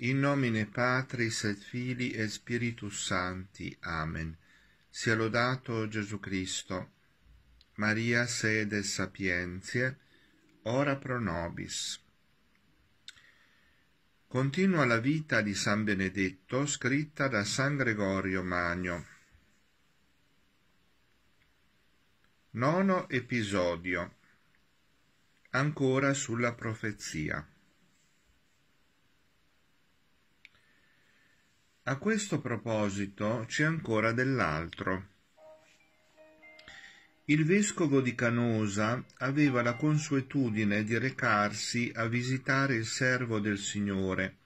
In nomine Patris et Fili e Spiritus Santi. Amen. Sia lodato Gesù Cristo. Maria sede sapientie, ora pro nobis. Continua la vita di San Benedetto scritta da San Gregorio Magno. Nono episodio. Ancora sulla profezia. A questo proposito c'è ancora dell'altro. Il vescovo di Canosa aveva la consuetudine di recarsi a visitare il servo del Signore,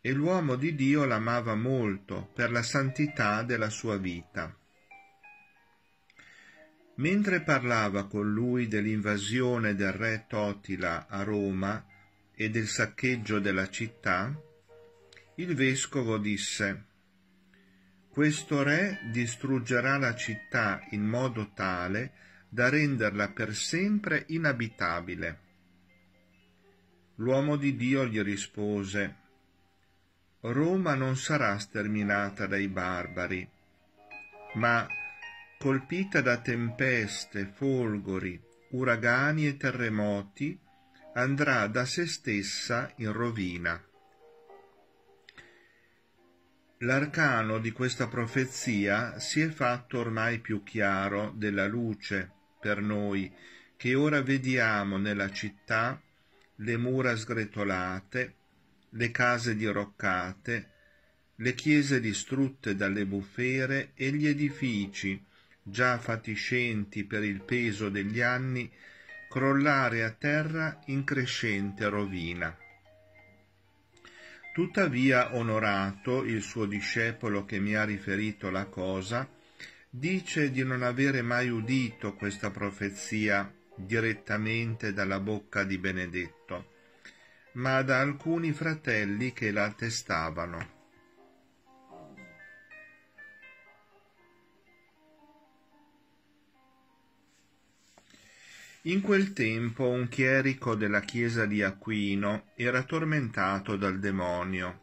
e l'uomo di Dio l'amava molto per la santità della sua vita. Mentre parlava con lui dell'invasione del re Totila a Roma e del saccheggio della città, il vescovo disse Questo re distruggerà la città in modo tale da renderla per sempre inabitabile. L'uomo di Dio gli rispose Roma non sarà sterminata dai barbari, ma colpita da tempeste, folgori, uragani e terremoti, andrà da se stessa in rovina. L'arcano di questa profezia si è fatto ormai più chiaro della luce per noi, che ora vediamo nella città le mura sgretolate, le case diroccate, le chiese distrutte dalle bufere e gli edifici, già fatiscenti per il peso degli anni, crollare a terra in crescente rovina. Tuttavia Onorato, il suo discepolo che mi ha riferito la cosa, dice di non avere mai udito questa profezia direttamente dalla bocca di Benedetto, ma da alcuni fratelli che la attestavano. In quel tempo un chierico della chiesa di Aquino era tormentato dal demonio.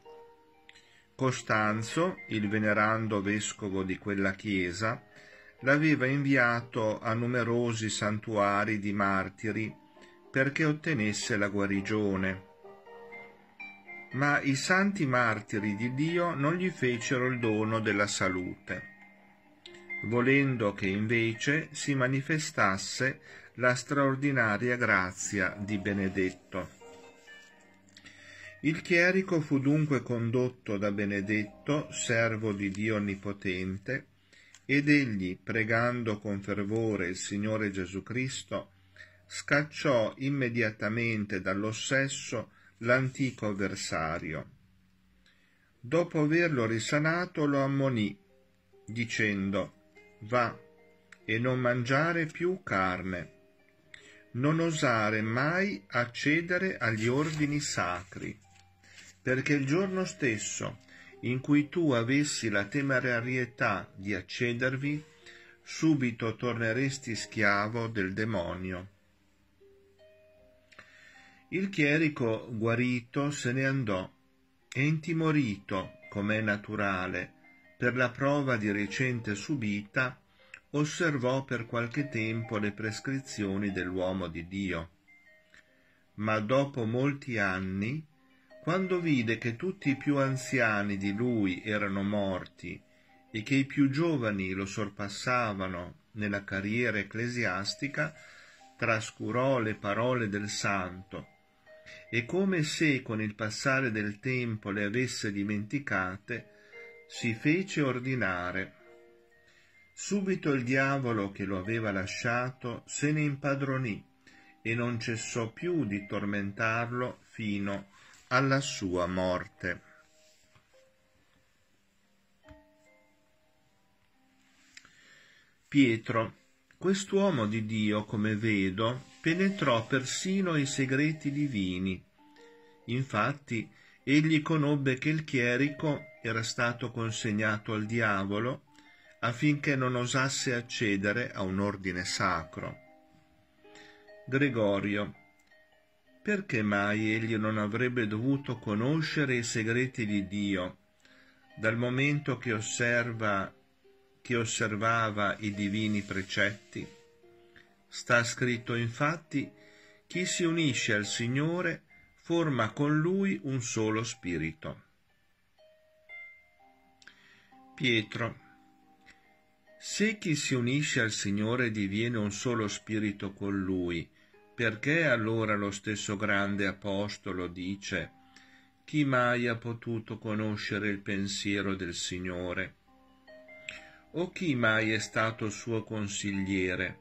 Costanzo, il venerando vescovo di quella chiesa, l'aveva inviato a numerosi santuari di martiri perché ottenesse la guarigione. Ma i santi martiri di Dio non gli fecero il dono della salute, volendo che invece si manifestasse la straordinaria grazia di Benedetto. Il chierico fu dunque condotto da Benedetto, servo di Dio Onnipotente, ed egli, pregando con fervore il Signore Gesù Cristo, scacciò immediatamente dall'ossesso l'antico avversario. Dopo averlo risanato lo ammonì, dicendo Va e non mangiare più carne non osare mai accedere agli ordini sacri, perché il giorno stesso in cui tu avessi la temerarietà di accedervi, subito torneresti schiavo del demonio. Il chierico guarito se ne andò e intimorito, com'è naturale, per la prova di recente subita, osservò per qualche tempo le prescrizioni dell'uomo di Dio. Ma dopo molti anni, quando vide che tutti i più anziani di lui erano morti e che i più giovani lo sorpassavano nella carriera ecclesiastica, trascurò le parole del santo e come se con il passare del tempo le avesse dimenticate, si fece ordinare Subito il diavolo che lo aveva lasciato se ne impadronì e non cessò più di tormentarlo fino alla sua morte. Pietro, quest'uomo di Dio, come vedo, penetrò persino i segreti divini. Infatti, egli conobbe che il chierico era stato consegnato al diavolo affinché non osasse accedere a un ordine sacro. Gregorio perché mai egli non avrebbe dovuto conoscere i segreti di Dio, dal momento che, osserva, che osservava i divini precetti? Sta scritto infatti, chi si unisce al Signore forma con lui un solo spirito. Pietro se chi si unisce al Signore diviene un solo spirito con Lui, perché allora lo stesso grande apostolo dice, chi mai ha potuto conoscere il pensiero del Signore? O chi mai è stato suo consigliere?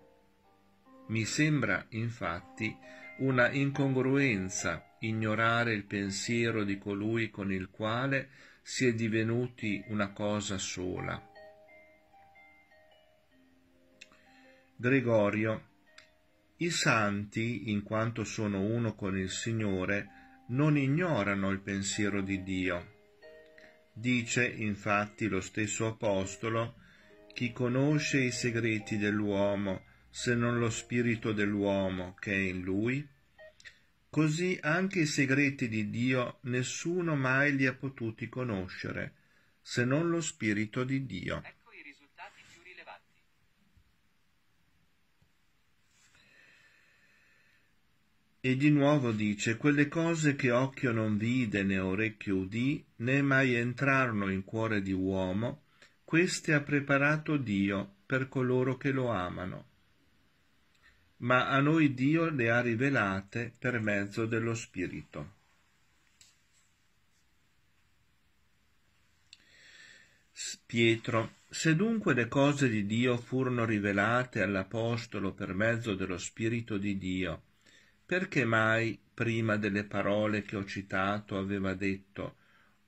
Mi sembra, infatti, una incongruenza ignorare il pensiero di colui con il quale si è divenuti una cosa sola Gregorio i santi, in quanto sono uno con il Signore, non ignorano il pensiero di Dio. Dice infatti lo stesso Apostolo, chi conosce i segreti dell'uomo, se non lo spirito dell'uomo che è in lui? Così anche i segreti di Dio nessuno mai li ha potuti conoscere, se non lo spirito di Dio. E di nuovo dice, quelle cose che occhio non vide né orecchio udì, né mai entrarono in cuore di uomo, queste ha preparato Dio per coloro che lo amano. Ma a noi Dio le ha rivelate per mezzo dello Spirito. Pietro, se dunque le cose di Dio furono rivelate all'Apostolo per mezzo dello Spirito di Dio, perché mai prima delle parole che ho citato aveva detto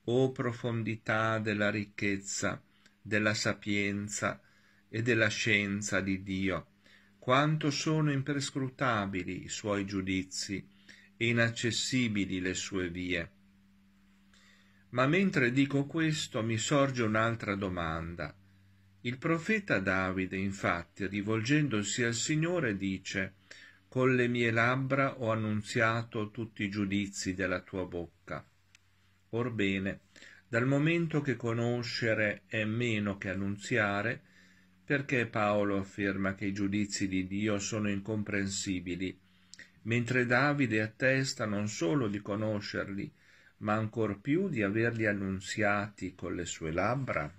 o profondità della ricchezza, della sapienza e della scienza di Dio, quanto sono imprescrutabili i suoi giudizi e inaccessibili le sue vie. Ma mentre dico questo mi sorge un'altra domanda. Il profeta Davide, infatti, rivolgendosi al Signore, dice con le mie labbra ho annunziato tutti i giudizi della tua bocca. Orbene, dal momento che conoscere è meno che annunziare, perché Paolo afferma che i giudizi di Dio sono incomprensibili, mentre Davide attesta non solo di conoscerli, ma ancor più di averli annunziati con le sue labbra?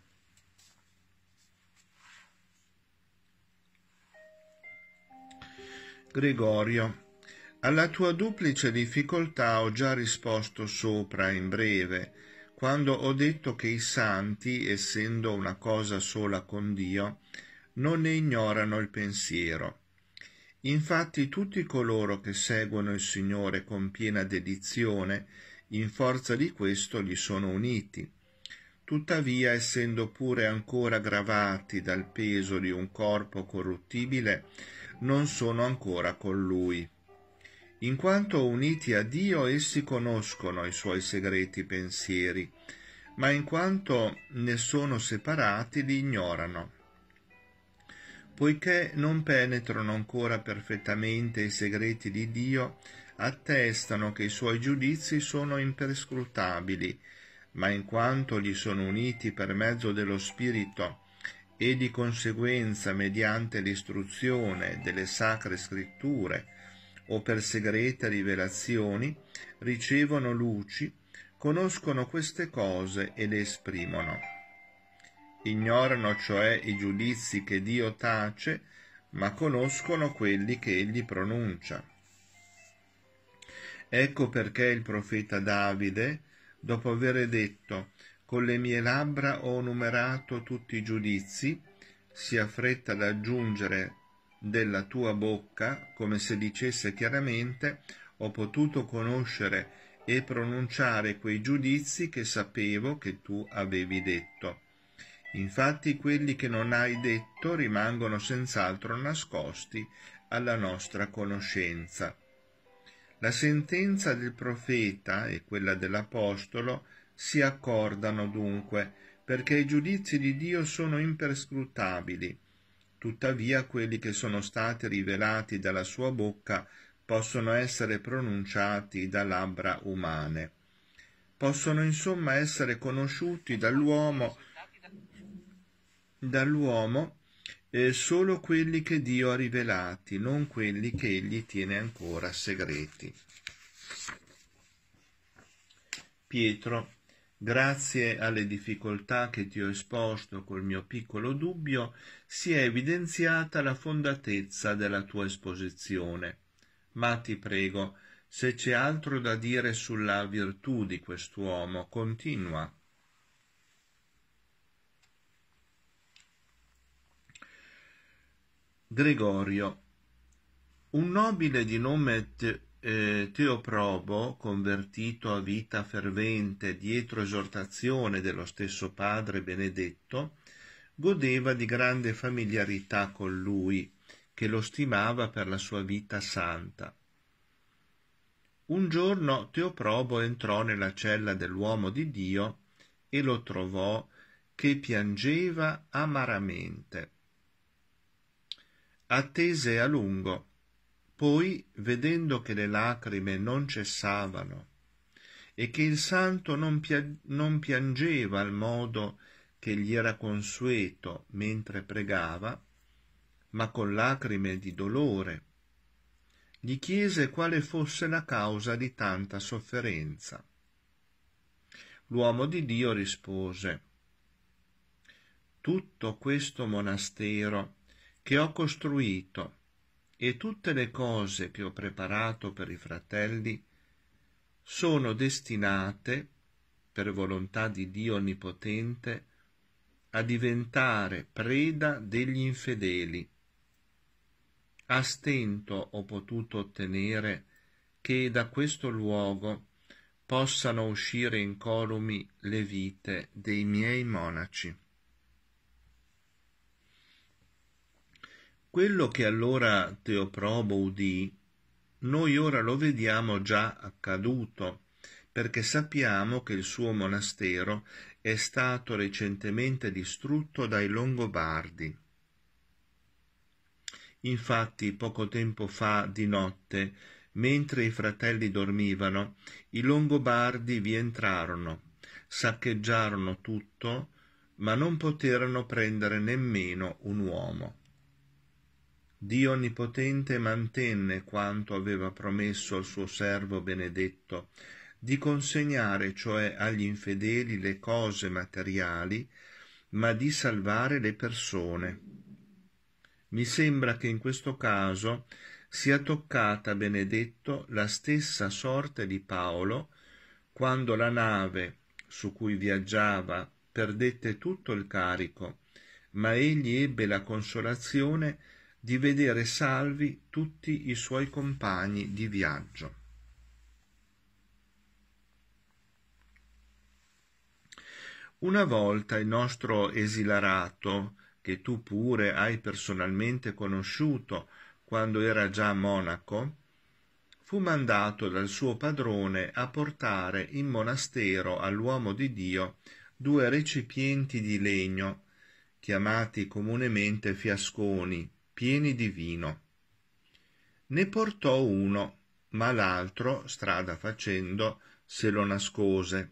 Gregorio. Alla tua duplice difficoltà ho già risposto sopra in breve, quando ho detto che i santi, essendo una cosa sola con Dio, non ne ignorano il pensiero. Infatti tutti coloro che seguono il Signore con piena dedizione, in forza di questo gli sono uniti. Tuttavia, essendo pure ancora gravati dal peso di un corpo corruttibile, non sono ancora con lui. In quanto uniti a Dio essi conoscono i suoi segreti pensieri, ma in quanto ne sono separati li ignorano. Poiché non penetrano ancora perfettamente i segreti di Dio, attestano che i suoi giudizi sono imperscrutabili, ma in quanto gli sono uniti per mezzo dello Spirito e di conseguenza mediante l'istruzione delle sacre scritture o per segrete rivelazioni ricevono luci, conoscono queste cose e le esprimono. Ignorano cioè i giudizi che Dio tace, ma conoscono quelli che egli pronuncia. Ecco perché il profeta Davide, dopo aver detto con le mie labbra ho numerato tutti i giudizi, sia fretta ad aggiungere della tua bocca, come se dicesse chiaramente, ho potuto conoscere e pronunciare quei giudizi che sapevo che tu avevi detto. Infatti quelli che non hai detto rimangono senz'altro nascosti alla nostra conoscenza. La sentenza del profeta e quella dell'apostolo si accordano dunque, perché i giudizi di Dio sono imperscrutabili. Tuttavia quelli che sono stati rivelati dalla sua bocca possono essere pronunciati da labbra umane. Possono insomma essere conosciuti dall'uomo, dall'uomo eh, solo quelli che Dio ha rivelati, non quelli che egli tiene ancora segreti. Pietro grazie alle difficoltà che ti ho esposto col mio piccolo dubbio, si è evidenziata la fondatezza della tua esposizione. Ma ti prego, se c'è altro da dire sulla virtù di quest'uomo, continua. Gregorio. Un nobile di nome T eh, Teoprobo, convertito a vita fervente dietro esortazione dello stesso padre Benedetto, godeva di grande familiarità con lui, che lo stimava per la sua vita santa. Un giorno Teoprobo entrò nella cella dell'uomo di Dio e lo trovò che piangeva amaramente. Attese a lungo poi, vedendo che le lacrime non cessavano e che il santo non, pia- non piangeva al modo che gli era consueto mentre pregava, ma con lacrime di dolore, gli chiese quale fosse la causa di tanta sofferenza. L'uomo di Dio rispose Tutto questo monastero che ho costruito e tutte le cose che ho preparato per i fratelli sono destinate, per volontà di Dio Onnipotente, a diventare preda degli infedeli. A stento ho potuto ottenere che da questo luogo possano uscire incolumi le vite dei miei monaci. Quello che allora Teoprobo udì, noi ora lo vediamo già accaduto, perché sappiamo che il suo monastero è stato recentemente distrutto dai Longobardi. Infatti, poco tempo fa, di notte, mentre i fratelli dormivano, i Longobardi vi entrarono, saccheggiarono tutto, ma non poterono prendere nemmeno un uomo. Dio Onnipotente mantenne quanto aveva promesso al suo servo benedetto, di consegnare cioè agli infedeli le cose materiali, ma di salvare le persone. Mi sembra che in questo caso sia toccata Benedetto la stessa sorte di Paolo quando la nave su cui viaggiava perdette tutto il carico, ma egli ebbe la consolazione di vedere salvi tutti i suoi compagni di viaggio. Una volta il nostro esilarato, che tu pure hai personalmente conosciuto quando era già monaco, fu mandato dal suo padrone a portare in monastero all'uomo di Dio due recipienti di legno, chiamati comunemente fiasconi, pieni di vino. Ne portò uno, ma l'altro, strada facendo, se lo nascose.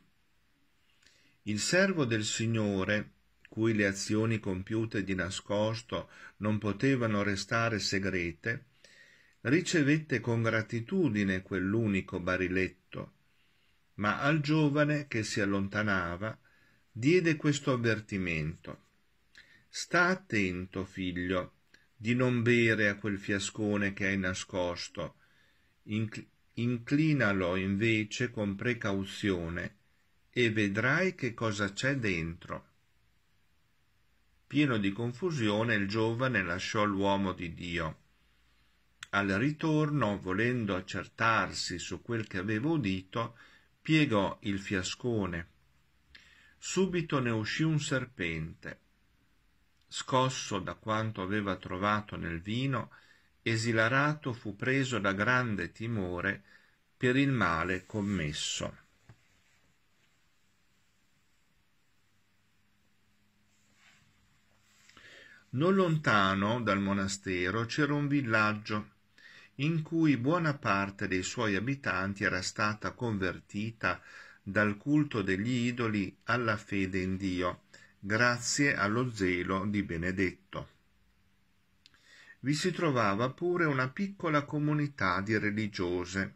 Il servo del Signore, cui le azioni compiute di nascosto non potevano restare segrete, ricevette con gratitudine quell'unico bariletto, ma al giovane che si allontanava diede questo avvertimento. Sta attento, figlio, di non bere a quel fiascone che hai nascosto. Inc- inclinalo invece con precauzione e vedrai che cosa c'è dentro. Pieno di confusione il giovane lasciò l'uomo di Dio. Al ritorno, volendo accertarsi su quel che aveva udito, piegò il fiascone. Subito ne uscì un serpente scosso da quanto aveva trovato nel vino, esilarato fu preso da grande timore per il male commesso. Non lontano dal monastero c'era un villaggio in cui buona parte dei suoi abitanti era stata convertita dal culto degli idoli alla fede in Dio grazie allo zelo di Benedetto. Vi si trovava pure una piccola comunità di religiose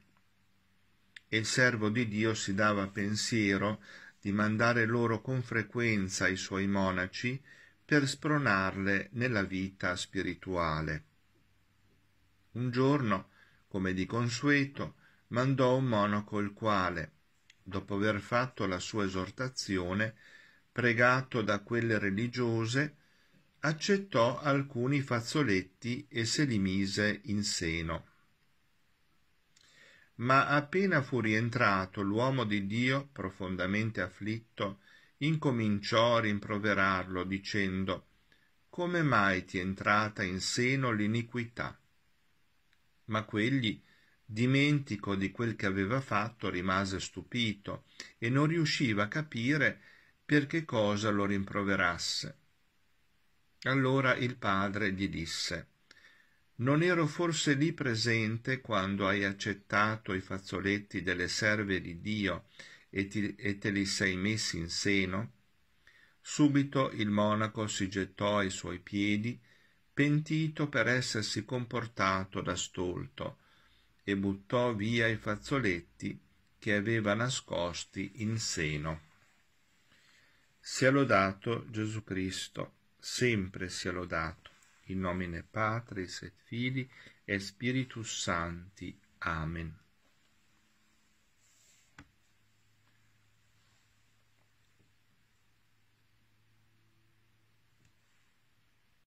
e il servo di Dio si dava pensiero di mandare loro con frequenza i suoi monaci per spronarle nella vita spirituale. Un giorno, come di consueto, mandò un monaco il quale, dopo aver fatto la sua esortazione, pregato da quelle religiose, accettò alcuni fazzoletti e se li mise in seno. Ma appena fu rientrato l'uomo di Dio, profondamente afflitto, incominciò a rimproverarlo, dicendo Come mai ti è entrata in seno l'iniquità? Ma quegli, dimentico di quel che aveva fatto, rimase stupito e non riusciva a capire perché cosa lo rimproverasse. Allora il padre gli disse Non ero forse lì presente quando hai accettato i fazzoletti delle serve di Dio e, ti, e te li sei messi in seno? Subito il monaco si gettò ai suoi piedi, pentito per essersi comportato da stolto, e buttò via i fazzoletti che aveva nascosti in seno. Sia lodato Gesù Cristo, sempre sia lodato. In nomine Patris et Fili e Spiritus Santi. Amen.